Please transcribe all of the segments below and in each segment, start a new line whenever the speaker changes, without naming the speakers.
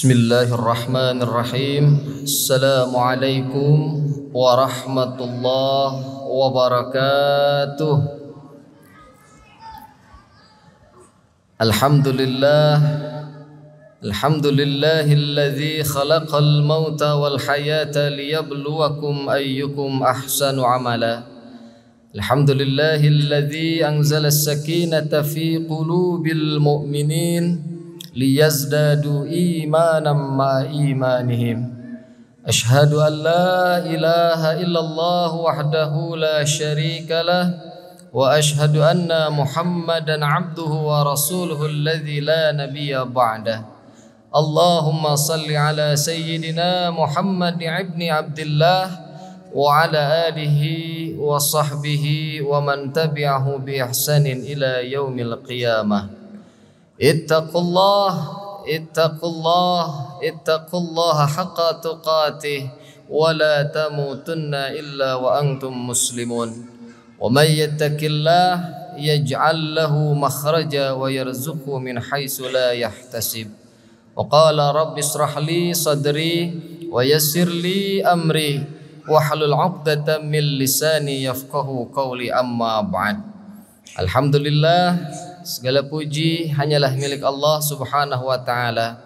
بسم الله الرحمن الرحيم السلام عليكم ورحمة الله وبركاته الحمد لله الحمد لله الذي خلق الموت والحياة ليبلوكم أيكم أحسن عملا الحمد لله الذي أنزل السكينة في قلوب المؤمنين ليزدادوا إيمانا مع إيمانهم أشهد أن لا إله إلا الله وحده لا شريك له وأشهد أن محمدا عبده ورسوله الذي لا نبي بعده اللهم صل على سيدنا محمد ابن عبد الله وعلى آله وصحبه ومن تبعه بإحسان إلى يوم القيامة اتقوا الله اتقوا الله اتقوا الله حق تقاته ولا تموتن إلا وأنتم مسلمون ومن يتق الله يجعل له مخرجا ويرزقه من حيث لا يحتسب وقال رب اشرح لي صدري ويسر لي أمري واحلل عقدة من لساني يفقه قولي أما بعد الحمد لله segala puji hanyalah milik Allah Subhanahu wa taala.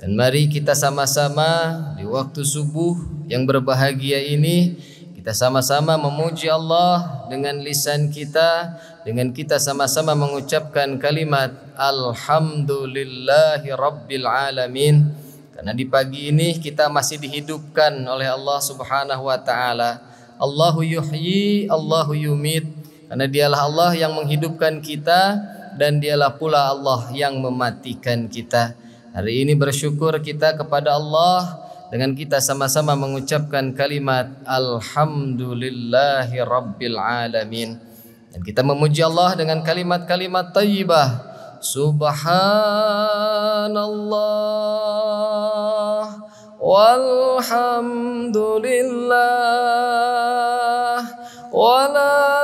Dan mari kita sama-sama di waktu subuh yang berbahagia ini kita sama-sama memuji Allah dengan lisan kita, dengan kita sama-sama mengucapkan kalimat alhamdulillahi rabbil alamin. Karena di pagi ini kita masih dihidupkan oleh Allah Subhanahu wa taala. Allahu yuhyi, Allahu yumit. Karena dialah Allah yang menghidupkan kita dan dialah pula Allah yang mematikan kita. Hari ini bersyukur kita kepada Allah dengan kita sama-sama mengucapkan kalimat Alhamdulillahi Rabbil Alamin. Dan kita memuji Allah dengan kalimat-kalimat tayyibah.
Subhanallah walhamdulillah wala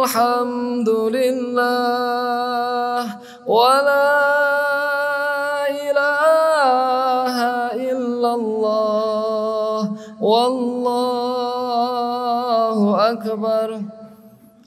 الحمد لله ولا إله إلا الله والله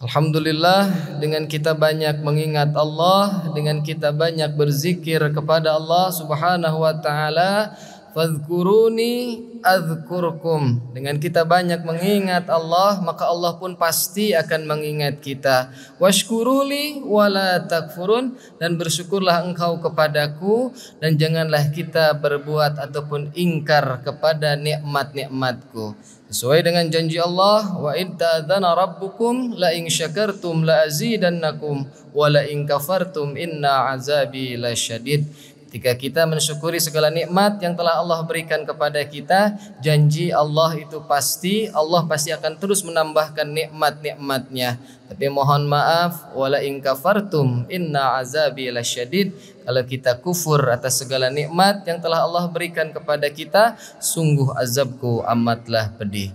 Alhamdulillah dengan kita banyak mengingat Allah, dengan kita banyak berzikir kepada Allah Subhanahu wa taala, Fadhkuruni adhkurkum Dengan kita banyak mengingat Allah, maka Allah pun pasti akan mengingat kita. Washkuruli wala takfurun dan bersyukurlah engkau kepadaku dan janganlah kita berbuat ataupun ingkar kepada nikmat-nikmatku. Sesuai dengan janji Allah, wa idzana rabbukum la in syakartum la azidannakum wa la in kafartum inna azabi lasyadid. Ketika kita mensyukuri segala nikmat yang telah Allah berikan kepada kita, janji Allah itu pasti, Allah pasti akan terus menambahkan nikmat-nikmatnya. Tapi mohon maaf, wala in kafartum inna azabi lasyadid. Kalau kita kufur atas segala nikmat yang telah Allah berikan kepada kita, sungguh azabku amatlah pedih.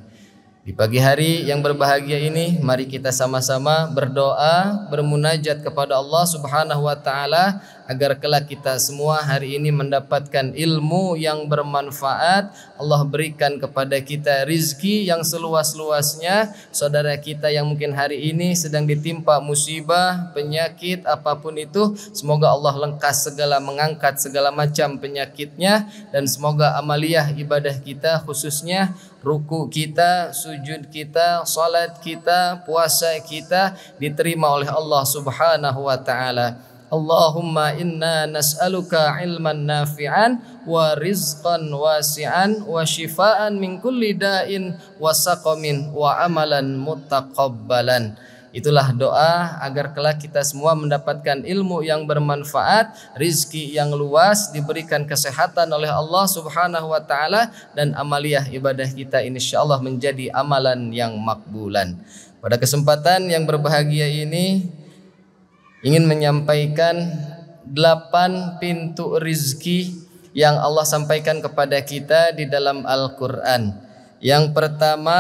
Di pagi hari yang berbahagia ini, mari kita sama-sama berdoa, bermunajat kepada Allah Subhanahu wa taala agar kelak kita semua hari ini mendapatkan ilmu yang bermanfaat. Allah berikan kepada kita rizki yang seluas-luasnya. Saudara kita yang mungkin hari ini sedang ditimpa musibah, penyakit, apapun itu, semoga Allah lengkas segala mengangkat segala macam penyakitnya dan semoga amaliah ibadah kita khususnya ruku kita, sujud kita, salat kita, puasa kita diterima oleh Allah Subhanahu wa taala. Allahumma inna nas'aluka ilman nafi'an wa rizqan wasi'an wa shifaan min kulli da'in wa wa amalan mutaqabbalan. Itulah doa agar kelak kita semua mendapatkan ilmu yang bermanfaat, rizki yang luas, diberikan kesehatan oleh Allah Subhanahu wa Ta'ala, dan amaliah ibadah kita insya Allah menjadi amalan yang makbulan. Pada kesempatan yang berbahagia ini, ingin menyampaikan delapan pintu rizki yang Allah sampaikan kepada kita di dalam Al-Quran. Yang pertama,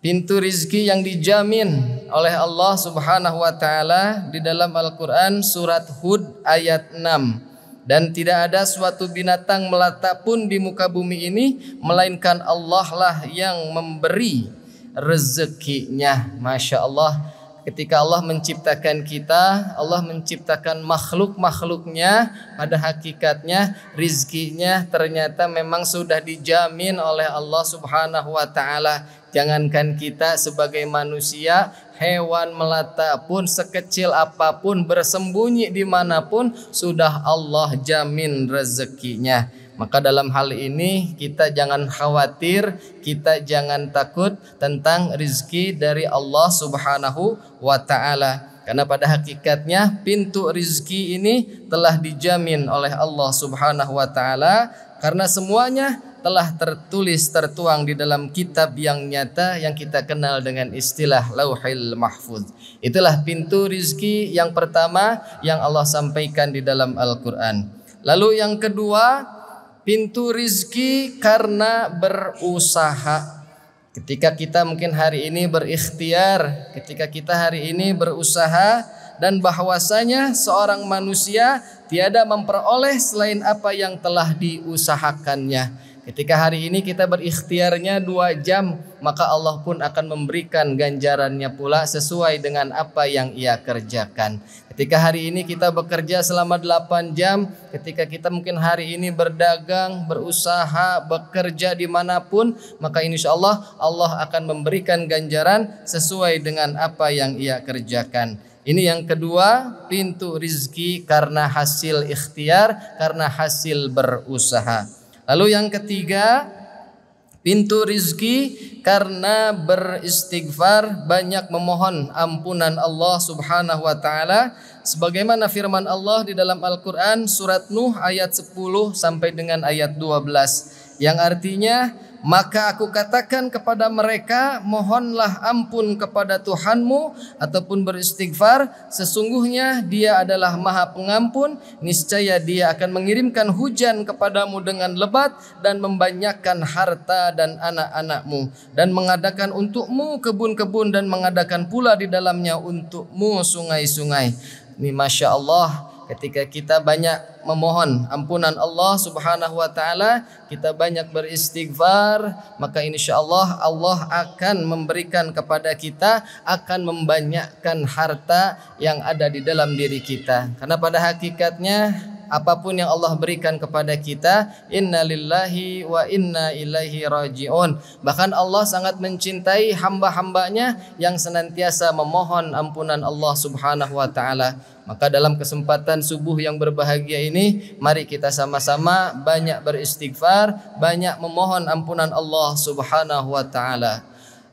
pintu rizki yang dijamin oleh Allah Subhanahu wa Ta'ala di dalam Al-Quran, Surat Hud ayat 6 dan tidak ada suatu binatang melata pun di muka bumi ini melainkan Allah lah yang memberi rezekinya. Masya Allah ketika Allah menciptakan kita, Allah menciptakan makhluk-makhluknya pada hakikatnya rizkinya ternyata memang sudah dijamin oleh Allah Subhanahu wa taala. Jangankan kita sebagai manusia, hewan melata pun sekecil apapun bersembunyi dimanapun sudah Allah jamin rezekinya. Maka dalam hal ini kita jangan khawatir, kita jangan takut tentang rizki dari Allah Subhanahu wa taala. Karena pada hakikatnya pintu rizki ini telah dijamin oleh Allah Subhanahu wa taala karena semuanya telah tertulis tertuang di dalam kitab yang nyata yang kita kenal dengan istilah Lauhil Mahfuz. Itulah pintu rizki yang pertama yang Allah sampaikan di dalam Al-Qur'an. Lalu yang kedua, pintu rizki karena berusaha. Ketika kita mungkin hari ini berikhtiar, ketika kita hari ini berusaha dan bahwasanya seorang manusia tiada memperoleh selain apa yang telah diusahakannya. Ketika hari ini kita berikhtiarnya dua jam, maka Allah pun akan memberikan ganjarannya pula sesuai dengan apa yang ia kerjakan. Ketika hari ini kita bekerja selama delapan jam, ketika kita mungkin hari ini berdagang, berusaha, bekerja dimanapun, maka insya Allah Allah akan memberikan ganjaran sesuai dengan apa yang ia kerjakan. Ini yang kedua, pintu rizki karena hasil ikhtiar, karena hasil berusaha. Lalu yang ketiga, pintu rizki karena beristighfar banyak memohon ampunan Allah Subhanahu wa taala sebagaimana firman Allah di dalam Al-Qur'an surat Nuh ayat 10 sampai dengan ayat 12 yang artinya maka aku katakan kepada mereka, mohonlah ampun kepada Tuhanmu ataupun beristighfar. Sesungguhnya dia adalah maha pengampun. Niscaya dia akan mengirimkan hujan kepadamu dengan lebat dan membanyakkan harta dan anak-anakmu. Dan mengadakan untukmu kebun-kebun dan mengadakan pula di dalamnya untukmu sungai-sungai. Ini Masya Allah ketika kita banyak memohon ampunan Allah Subhanahu wa taala, kita banyak beristighfar, maka insyaallah Allah akan memberikan kepada kita akan membanyakkan harta yang ada di dalam diri kita. Karena pada hakikatnya apapun yang Allah berikan kepada kita lillahi wa inna ilaihi rajiun bahkan Allah sangat mencintai hamba-hambanya yang senantiasa memohon ampunan Allah Subhanahu wa taala maka dalam kesempatan subuh yang berbahagia ini mari kita sama-sama banyak beristighfar banyak memohon ampunan Allah Subhanahu
wa taala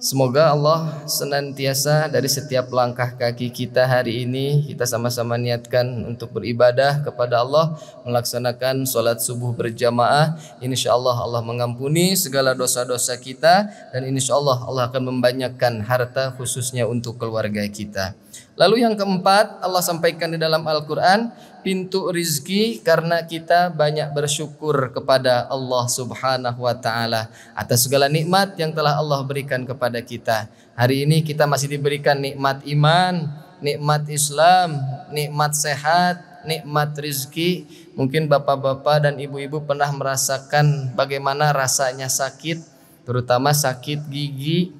Semoga Allah senantiasa dari setiap langkah kaki kita hari ini kita sama-sama niatkan untuk beribadah kepada Allah melaksanakan sholat subuh berjamaah insya Allah Allah mengampuni segala dosa-dosa kita dan insya Allah Allah akan membanyakkan harta khususnya untuk keluarga kita. Lalu yang keempat, Allah sampaikan di dalam Al-Quran, pintu rizki karena kita banyak bersyukur kepada Allah subhanahu wa ta'ala atas segala nikmat yang telah Allah berikan kepada kita. Hari ini kita masih diberikan nikmat iman, nikmat Islam, nikmat sehat, nikmat rizki. Mungkin bapak-bapak dan ibu-ibu pernah merasakan bagaimana rasanya sakit, terutama sakit gigi.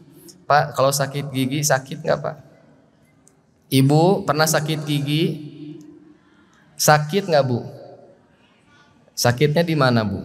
Pak, kalau sakit gigi sakit nggak Pak? Ibu pernah sakit gigi? Sakit nggak bu? Sakitnya di mana bu?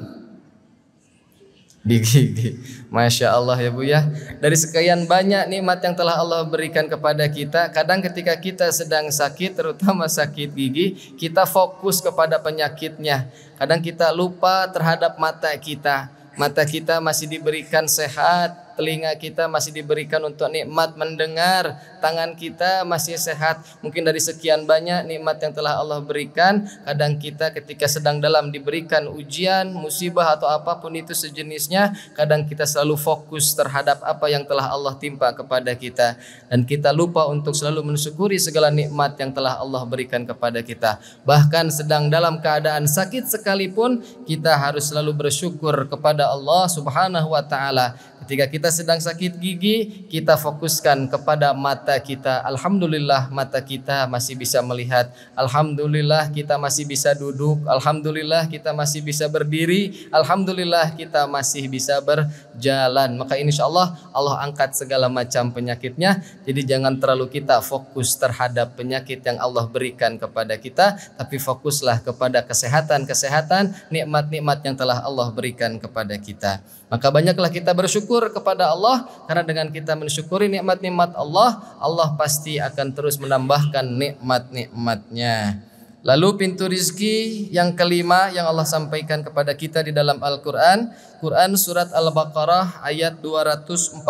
Di gigi. Masya Allah ya bu ya. Dari sekian banyak nikmat yang telah Allah berikan kepada kita, kadang ketika kita sedang sakit, terutama sakit gigi, kita fokus kepada penyakitnya. Kadang kita lupa terhadap mata kita. Mata kita masih diberikan sehat, telinga kita masih diberikan untuk nikmat mendengar, tangan kita masih sehat. Mungkin dari sekian banyak nikmat yang telah Allah berikan, kadang kita ketika sedang dalam diberikan ujian, musibah atau apapun itu sejenisnya, kadang kita selalu fokus terhadap apa yang telah Allah timpa kepada kita dan kita lupa untuk selalu mensyukuri segala nikmat yang telah Allah berikan kepada kita. Bahkan sedang dalam keadaan sakit sekalipun, kita harus selalu bersyukur kepada Allah Subhanahu wa taala. Ketika kita kita sedang sakit gigi, kita fokuskan kepada mata kita. Alhamdulillah mata kita masih bisa melihat. Alhamdulillah kita masih bisa duduk. Alhamdulillah kita masih bisa berdiri. Alhamdulillah kita masih bisa berjalan. Maka insya Allah Allah angkat segala macam penyakitnya. Jadi jangan terlalu kita fokus terhadap penyakit yang Allah berikan kepada kita. Tapi fokuslah kepada kesehatan-kesehatan, nikmat-nikmat yang telah Allah berikan kepada kita. Maka banyaklah kita bersyukur kepada Allah karena dengan kita mensyukuri nikmat-nikmat Allah, Allah pasti akan terus menambahkan nikmat-nikmatnya. Lalu pintu rizki yang kelima yang Allah sampaikan kepada kita di dalam Al-Quran, Quran Surat Al-Baqarah ayat 245.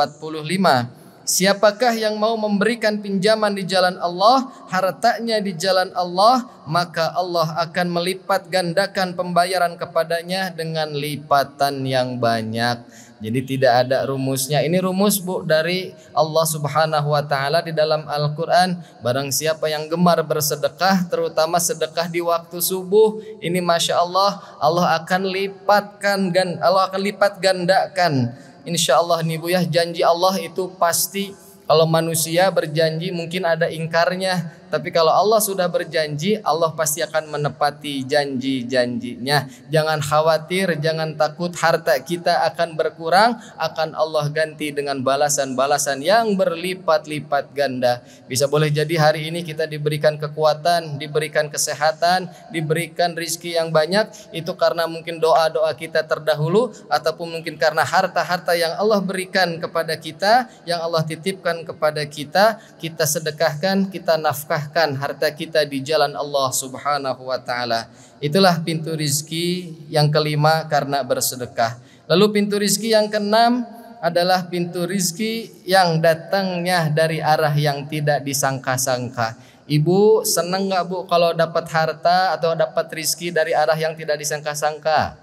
Siapakah yang mau memberikan pinjaman di jalan Allah, hartanya di jalan Allah, maka Allah akan melipat gandakan pembayaran kepadanya dengan lipatan yang banyak. Jadi tidak ada rumusnya. Ini rumus Bu dari Allah Subhanahu wa taala di dalam Al-Qur'an. Barang siapa yang gemar bersedekah, terutama sedekah di waktu subuh, ini Masya Allah Allah akan lipatkan Allah akan lipat gandakan insya Allah nih Bu ya janji Allah itu pasti kalau manusia berjanji mungkin ada ingkarnya tapi kalau Allah sudah berjanji, Allah pasti akan menepati janji-janjinya. Jangan khawatir, jangan takut harta kita akan berkurang, akan Allah ganti dengan balasan-balasan yang berlipat-lipat ganda. Bisa boleh jadi hari ini kita diberikan kekuatan, diberikan kesehatan, diberikan rizki yang banyak, itu karena mungkin doa-doa kita terdahulu, ataupun mungkin karena harta-harta yang Allah berikan kepada kita, yang Allah titipkan kepada kita, kita sedekahkan, kita nafkah sedekahkan harta kita di jalan Allah Subhanahu wa taala. Itulah pintu rizki yang kelima karena bersedekah. Lalu pintu rizki yang keenam adalah pintu rizki yang datangnya dari arah yang tidak disangka-sangka. Ibu seneng nggak bu kalau dapat harta atau dapat rizki dari arah yang tidak disangka-sangka?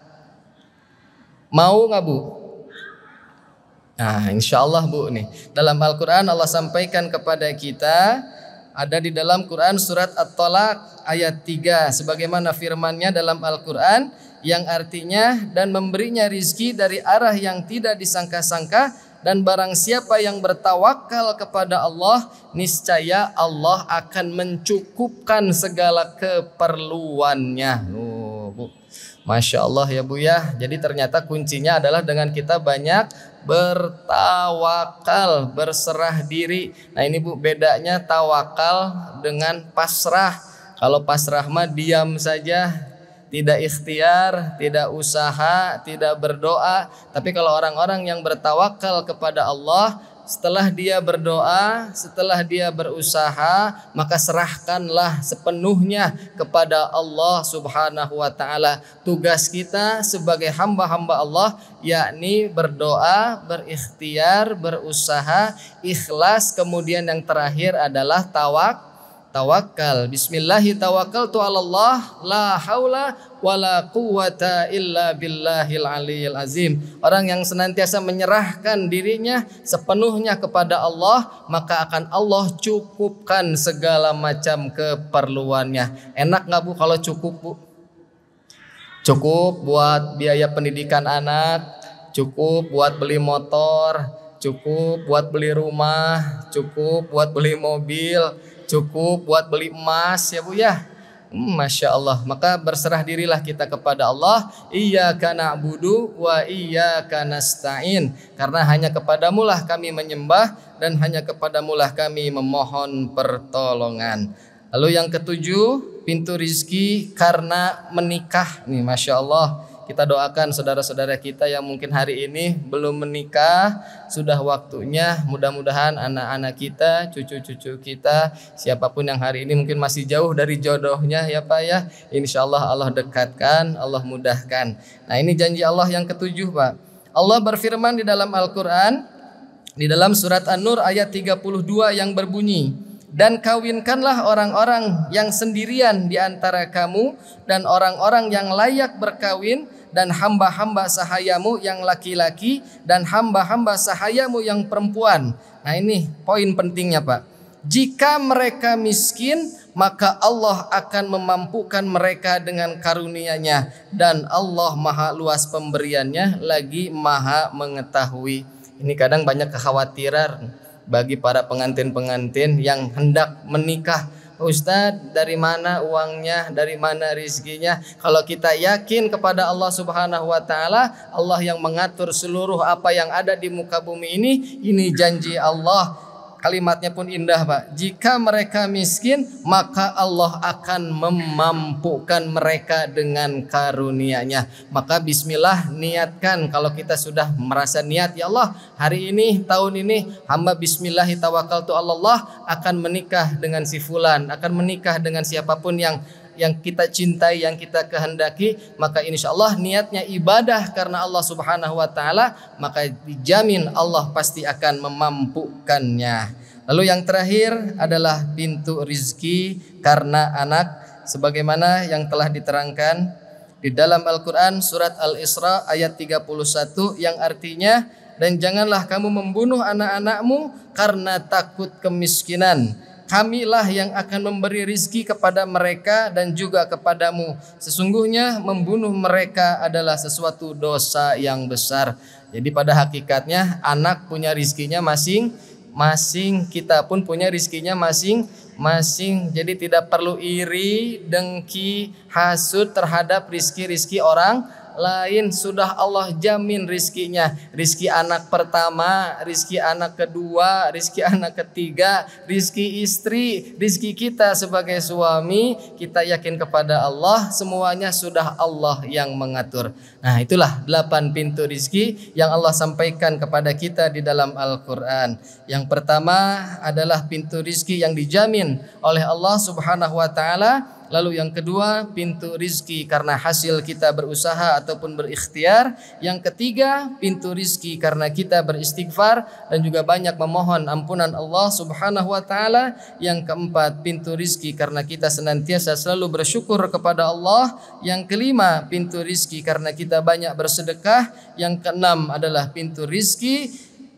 Mau nggak bu? Nah, insya Allah bu nih dalam Al-Quran Allah sampaikan kepada kita ada di dalam Quran surat at tolak ayat 3 sebagaimana firman-Nya dalam Al-Quran yang artinya dan memberinya rizki dari arah yang tidak disangka-sangka dan barang siapa yang bertawakal kepada Allah niscaya Allah akan mencukupkan segala keperluannya. Oh, Bu. Masya Allah ya Bu ya. Jadi ternyata kuncinya adalah dengan kita banyak bertawakal, berserah diri. Nah, ini Bu bedanya tawakal dengan pasrah. Kalau pasrah mah diam saja, tidak ikhtiar, tidak usaha, tidak berdoa. Tapi kalau orang-orang yang bertawakal kepada Allah, setelah dia berdoa, setelah dia berusaha, maka serahkanlah sepenuhnya kepada Allah Subhanahu wa taala. Tugas kita sebagai hamba-hamba Allah yakni berdoa, berikhtiar, berusaha, ikhlas, kemudian yang terakhir adalah tawak tawakal. Bismillahi tawakal tu Allah la haula wala quwata illa billahil aliyil azim. Orang yang senantiasa menyerahkan dirinya sepenuhnya kepada Allah, maka akan Allah cukupkan segala macam keperluannya. Enak nggak Bu kalau cukup Bu? Cukup buat biaya pendidikan anak, cukup buat beli motor, cukup buat beli rumah, cukup buat beli mobil, cukup buat beli emas ya Bu ya. Hmm, masya Allah. Maka berserah dirilah kita kepada Allah. Iya karena budu wa iya karena stain. Karena hanya kepadamulah kami menyembah dan hanya kepadamulah kami memohon pertolongan. Lalu yang ketujuh, pintu rizki karena menikah nih, masya Allah. Kita doakan saudara-saudara kita yang mungkin hari ini belum menikah, sudah waktunya. Mudah-mudahan anak-anak kita, cucu-cucu kita, siapapun yang hari ini mungkin masih jauh dari jodohnya ya Pak ya. Insya Allah Allah dekatkan, Allah mudahkan. Nah ini janji Allah yang ketujuh Pak. Allah berfirman di dalam Al-Quran, di dalam surat An-Nur ayat 32 yang berbunyi, dan kawinkanlah orang-orang yang sendirian di antara kamu dan orang-orang yang layak berkawin dan hamba-hamba sahayamu yang laki-laki dan hamba-hamba sahayamu yang perempuan. Nah ini poin pentingnya Pak. Jika mereka miskin, maka Allah akan memampukan mereka dengan karunia-Nya dan Allah maha luas pemberiannya lagi maha mengetahui. Ini kadang banyak kekhawatiran bagi para pengantin-pengantin yang hendak menikah Ustadz dari mana uangnya, dari mana rizkinya. Kalau kita yakin kepada Allah subhanahu wa ta'ala, Allah yang mengatur seluruh apa yang ada di muka bumi ini, ini janji Allah Kalimatnya pun indah, Pak. Jika mereka miskin, maka Allah akan memampukan mereka dengan karunia-Nya. Maka bismillah niatkan kalau kita sudah merasa niat, ya Allah, hari ini, tahun ini hamba bismillah tu Allah akan menikah dengan si fulan, akan menikah dengan siapapun yang yang kita cintai, yang kita kehendaki, maka insya Allah niatnya ibadah karena Allah Subhanahu wa Ta'ala, maka dijamin Allah pasti akan memampukannya. Lalu yang terakhir adalah pintu rizki karena anak sebagaimana yang telah diterangkan di dalam Al-Quran surat Al-Isra ayat 31 yang artinya dan janganlah kamu membunuh anak-anakmu karena takut kemiskinan kamilah yang akan memberi rizki kepada mereka dan juga kepadamu. Sesungguhnya membunuh mereka adalah sesuatu dosa yang besar. Jadi pada hakikatnya anak punya rizkinya masing-masing masing masing kita pun punya rizkinya masing-masing jadi tidak perlu iri dengki hasut terhadap rizki-rizki orang lain sudah Allah jamin rizkinya rizki anak pertama rizki anak kedua rizki anak ketiga rizki istri rizki kita sebagai suami kita yakin kepada Allah semuanya sudah Allah yang mengatur nah itulah delapan pintu rizki yang Allah sampaikan kepada kita di dalam Al-Quran yang pertama adalah pintu rizki yang dijamin oleh Allah subhanahu wa ta'ala Lalu yang kedua, pintu rizki karena hasil kita berusaha ataupun berikhtiar. Yang ketiga, pintu rizki karena kita beristighfar dan juga banyak memohon ampunan Allah subhanahu wa ta'ala. Yang keempat, pintu rizki karena kita senantiasa selalu bersyukur kepada Allah. Yang kelima, pintu rizki karena kita banyak bersedekah. Yang keenam adalah pintu rizki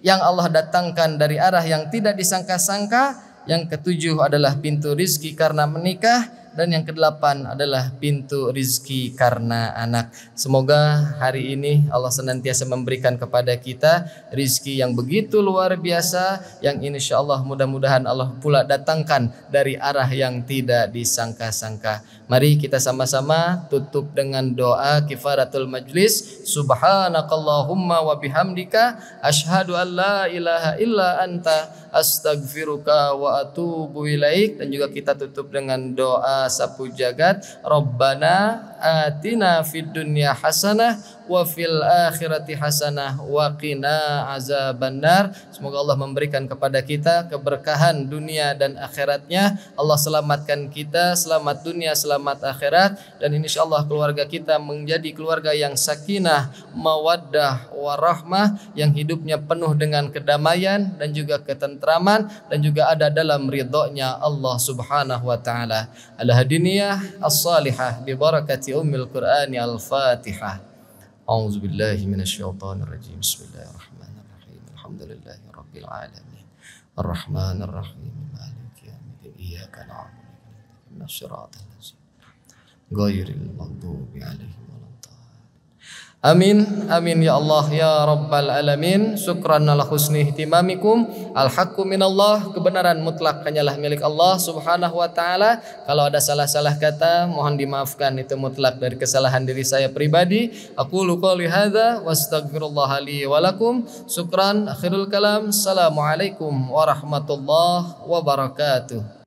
yang Allah datangkan dari arah yang tidak disangka-sangka. Yang ketujuh adalah pintu rizki karena menikah dan yang kedelapan adalah pintu rizki karena anak. Semoga hari ini Allah senantiasa memberikan kepada kita rizki yang begitu luar biasa. Yang insya Allah mudah-mudahan Allah pula datangkan dari arah yang tidak disangka-sangka. Mari kita sama-sama tutup dengan doa kifaratul majlis. Subhanakallahumma wa bihamdika. Ashadu an la ilaha illa anta. Astagfiruka wa atubu ilaik. Dan juga kita tutup dengan doa sapu jagat Robbana atina fid dunya hasanah wa fil akhirati hasanah wa qina azabannar. Semoga Allah memberikan kepada kita keberkahan dunia dan akhiratnya. Allah selamatkan kita, selamat dunia, selamat akhirat dan insyaallah keluarga kita menjadi keluarga yang sakinah, mawaddah, warahmah yang hidupnya penuh dengan kedamaian dan juga ketentraman dan juga ada dalam ridhonya Allah Subhanahu wa taala. Al hadiniyah as-salihah bi barakati ummil Qur'ani al-Fatihah. أعوذ بالله من الشيطان الرجيم بسم الله الرحمن الرحيم الحمد لله رب العالمين الرحمن الرحيم مالك يوم الدين إياك نعبد وإياك نستعين الصراط الذي غير المغضوب عليهم Amin amin ya Allah ya rabbal alamin syukran ala husni ihtimamikum al haqqu minallah kebenaran mutlak hanyalah milik Allah subhanahu wa taala kalau ada salah-salah kata mohon dimaafkan itu mutlak dari kesalahan diri saya pribadi aku luka lihada. Wa li walakum. lakum syukran akhirul kalam assalamualaikum warahmatullahi wabarakatuh